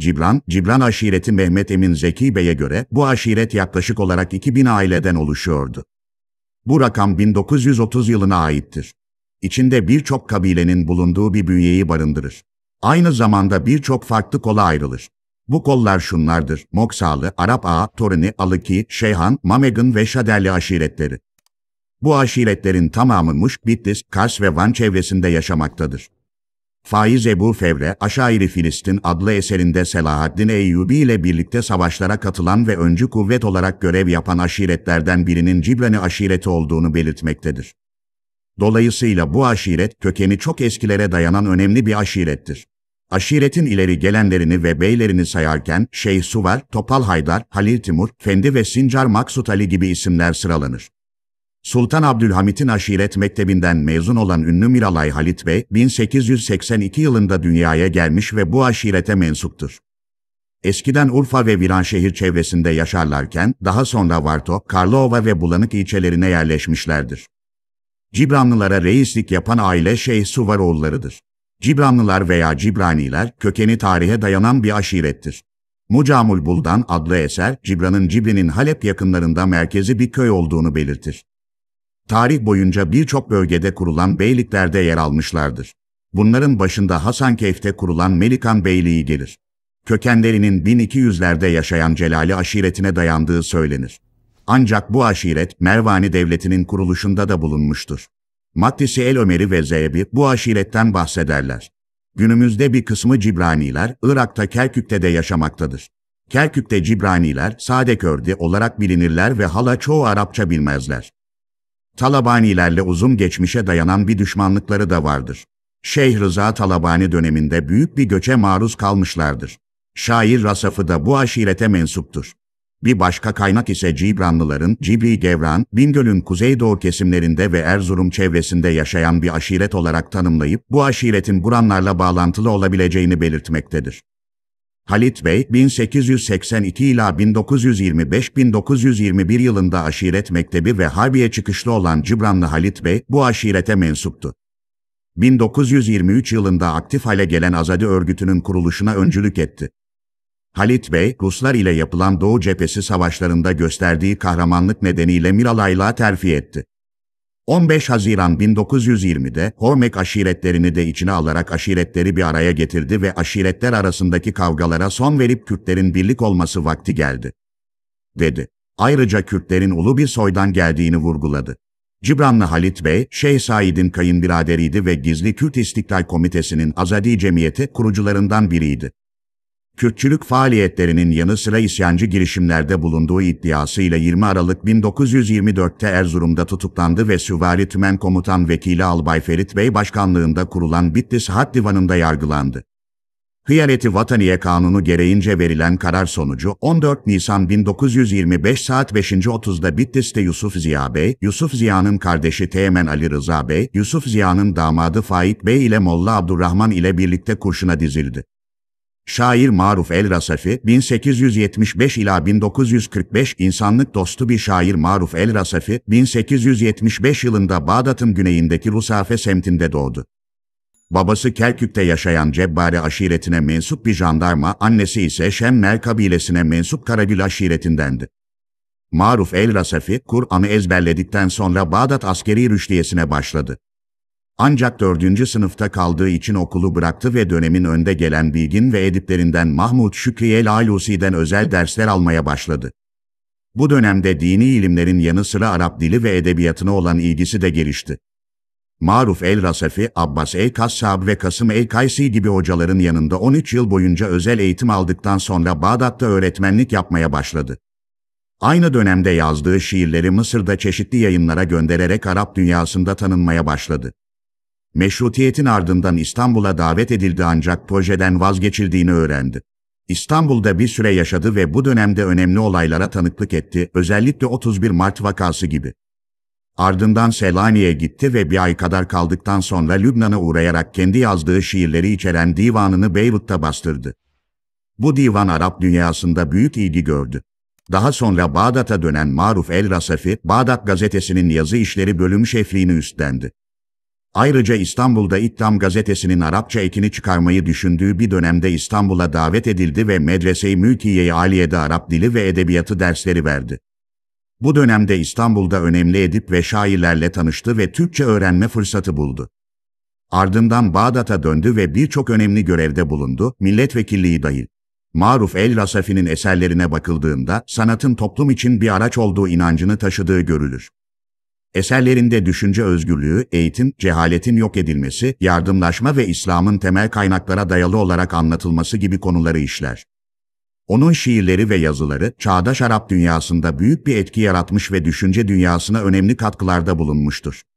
Cibran, Cibran aşireti Mehmet Emin Zeki Bey'e göre bu aşiret yaklaşık olarak 2000 aileden oluşuyordu. Bu rakam 1930 yılına aittir. İçinde birçok kabilenin bulunduğu bir bünyeyi barındırır. Aynı zamanda birçok farklı kola ayrılır. Bu kollar şunlardır, Moksalı, Arap Ağa, Torini, Alıki, Şeyhan, Mamegan ve Şaderli aşiretleri. Bu aşiretlerin tamamı Muş, Bitlis, Kars ve Van çevresinde yaşamaktadır. Faiz Ebu Fevre, Aşairi Filistin adlı eserinde Selahaddin Eyyubi ile birlikte savaşlara katılan ve öncü kuvvet olarak görev yapan aşiretlerden birinin Cibrani aşireti olduğunu belirtmektedir. Dolayısıyla bu aşiret kökeni çok eskilere dayanan önemli bir aşirettir. Aşiretin ileri gelenlerini ve beylerini sayarken Şeyh Suvar, Topal Haydar, Halil Timur, Fendi ve Sincar Maksut Ali gibi isimler sıralanır. Sultan Abdülhamit'in aşiret mektebinden mezun olan ünlü Miralay Halit Bey, 1882 yılında dünyaya gelmiş ve bu aşirete mensuptur. Eskiden Urfa ve Viranşehir çevresinde yaşarlarken, daha sonra Varto, Karlova ve Bulanık ilçelerine yerleşmişlerdir. Cibranlılara reislik yapan aile Şeyh Suvaroğullarıdır. Cibranlılar veya Cibraniler, kökeni tarihe dayanan bir aşirettir. Mucamul Buldan adlı eser, Cibran'ın Cibrin'in Halep yakınlarında merkezi bir köy olduğunu belirtir tarih boyunca birçok bölgede kurulan beyliklerde yer almışlardır. Bunların başında Hasankeyf'te kurulan Melikan Beyliği gelir. Kökenlerinin 1200'lerde yaşayan Celali aşiretine dayandığı söylenir. Ancak bu aşiret Mervani Devleti'nin kuruluşunda da bulunmuştur. Maddisi El Ömeri ve Zeybi bu aşiretten bahsederler. Günümüzde bir kısmı Cibraniler Irak'ta Kerkük'te de yaşamaktadır. Kerkük'te Cibraniler Sadekördi olarak bilinirler ve hala çoğu Arapça bilmezler. Talabanilerle uzun geçmişe dayanan bir düşmanlıkları da vardır. Şeyh Rıza Talabani döneminde büyük bir göçe maruz kalmışlardır. Şair Rasaf'ı da bu aşirete mensuptur. Bir başka kaynak ise Cibranlıların, Cibri Gevran, Bingöl'ün kuzeydoğu kesimlerinde ve Erzurum çevresinde yaşayan bir aşiret olarak tanımlayıp bu aşiretin Buranlarla bağlantılı olabileceğini belirtmektedir. Halit Bey 1882 ila 1925-1921 yılında aşiret mektebi ve Harbiye çıkışlı olan Cibranlı Halit Bey bu aşirete mensuptu. 1923 yılında aktif hale gelen Azadi örgütünün kuruluşuna öncülük etti. Halit Bey, Ruslar ile yapılan Doğu Cephesi savaşlarında gösterdiği kahramanlık nedeniyle Miralay'la terfi etti. 15 Haziran 1920'de Hormek aşiretlerini de içine alarak aşiretleri bir araya getirdi ve aşiretler arasındaki kavgalara son verip Kürtlerin birlik olması vakti geldi. Dedi. Ayrıca Kürtlerin ulu bir soydan geldiğini vurguladı. Cibranlı Halit Bey, Şeyh Said'in kayınbiraderiydi ve Gizli Kürt İstiklal Komitesi'nin Azadi Cemiyeti kurucularından biriydi. Kürtçülük faaliyetlerinin yanı sıra isyancı girişimlerde bulunduğu iddiasıyla 20 Aralık 1924'te Erzurum'da tutuklandı ve Süvari Tümen Komutan Vekili Albay Ferit Bey başkanlığında kurulan Bitlis Harp Divanı'nda yargılandı. Hıyareti Vataniye Kanunu gereğince verilen karar sonucu 14 Nisan 1925 saat 5.30'da Bitlis'te Yusuf Ziya Bey, Yusuf Ziya'nın kardeşi Teğmen Ali Rıza Bey, Yusuf Ziya'nın damadı Faik Bey ile Molla Abdurrahman ile birlikte kurşuna dizildi. Şair Maruf El Rasafi, 1875 ila 1945 insanlık dostu bir şair Maruf El Rasafi, 1875 yılında Bağdat'ın güneyindeki Rusafe semtinde doğdu. Babası Kerkük'te yaşayan Cebbari aşiretine mensup bir jandarma, annesi ise Şemmel kabilesine mensup Karagül aşiretindendi. Maruf El Rasafi, Kur'an'ı ezberledikten sonra Bağdat askeri rüştiyesine başladı. Ancak dördüncü sınıfta kaldığı için okulu bıraktı ve dönemin önde gelen bilgin ve ediplerinden Mahmud Şükrü El Alusi'den özel dersler almaya başladı. Bu dönemde dini ilimlerin yanı sıra Arap dili ve edebiyatına olan ilgisi de gelişti. Maruf el Rasafi, Abbas el-Kassab ve Kasım el-Kaysi gibi hocaların yanında 13 yıl boyunca özel eğitim aldıktan sonra Bağdat'ta öğretmenlik yapmaya başladı. Aynı dönemde yazdığı şiirleri Mısır'da çeşitli yayınlara göndererek Arap dünyasında tanınmaya başladı. Meşrutiyetin ardından İstanbul'a davet edildi ancak projeden vazgeçildiğini öğrendi. İstanbul'da bir süre yaşadı ve bu dönemde önemli olaylara tanıklık etti, özellikle 31 Mart vakası gibi. Ardından Selanik'e gitti ve bir ay kadar kaldıktan sonra Lübnan'a uğrayarak kendi yazdığı şiirleri içeren divanını Beyrut'ta bastırdı. Bu divan Arap dünyasında büyük ilgi gördü. Daha sonra Bağdat'a dönen Maruf El Rasafi, Bağdat gazetesinin yazı işleri bölüm şefliğini üstlendi. Ayrıca İstanbul'da İttam gazetesinin Arapça ekini çıkarmayı düşündüğü bir dönemde İstanbul'a davet edildi ve Medrese-i Mülkiye-i Aliye'de Arap dili ve edebiyatı dersleri verdi. Bu dönemde İstanbul'da önemli edip ve şairlerle tanıştı ve Türkçe öğrenme fırsatı buldu. Ardından Bağdat'a döndü ve birçok önemli görevde bulundu, milletvekilliği dahil. Maruf El Rasafi'nin eserlerine bakıldığında sanatın toplum için bir araç olduğu inancını taşıdığı görülür. Eserlerinde düşünce özgürlüğü, eğitim, cehaletin yok edilmesi, yardımlaşma ve İslam'ın temel kaynaklara dayalı olarak anlatılması gibi konuları işler. Onun şiirleri ve yazıları çağdaş Arap dünyasında büyük bir etki yaratmış ve düşünce dünyasına önemli katkılarda bulunmuştur.